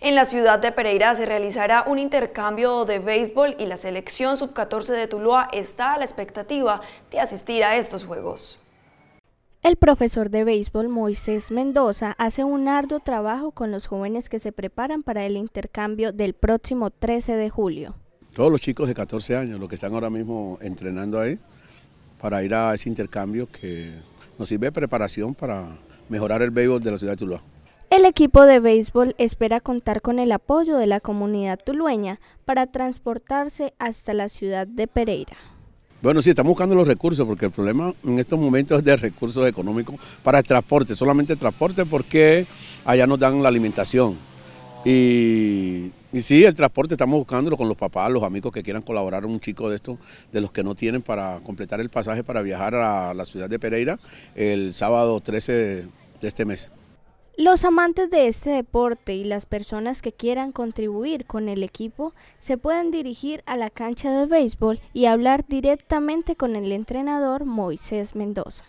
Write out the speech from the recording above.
En la ciudad de Pereira se realizará un intercambio de béisbol y la selección sub-14 de Tuluá está a la expectativa de asistir a estos juegos. El profesor de béisbol Moisés Mendoza hace un arduo trabajo con los jóvenes que se preparan para el intercambio del próximo 13 de julio. Todos los chicos de 14 años, los que están ahora mismo entrenando ahí, para ir a ese intercambio que nos sirve de preparación para mejorar el béisbol de la ciudad de Tuluá equipo de béisbol espera contar con el apoyo de la comunidad tulueña para transportarse hasta la ciudad de Pereira. Bueno, sí, estamos buscando los recursos porque el problema en estos momentos es de recursos económicos para el transporte, solamente transporte porque allá nos dan la alimentación. Y, y sí, el transporte estamos buscándolo con los papás, los amigos que quieran colaborar, un chico de estos, de los que no tienen para completar el pasaje para viajar a la ciudad de Pereira el sábado 13 de este mes. Los amantes de este deporte y las personas que quieran contribuir con el equipo se pueden dirigir a la cancha de béisbol y hablar directamente con el entrenador Moisés Mendoza.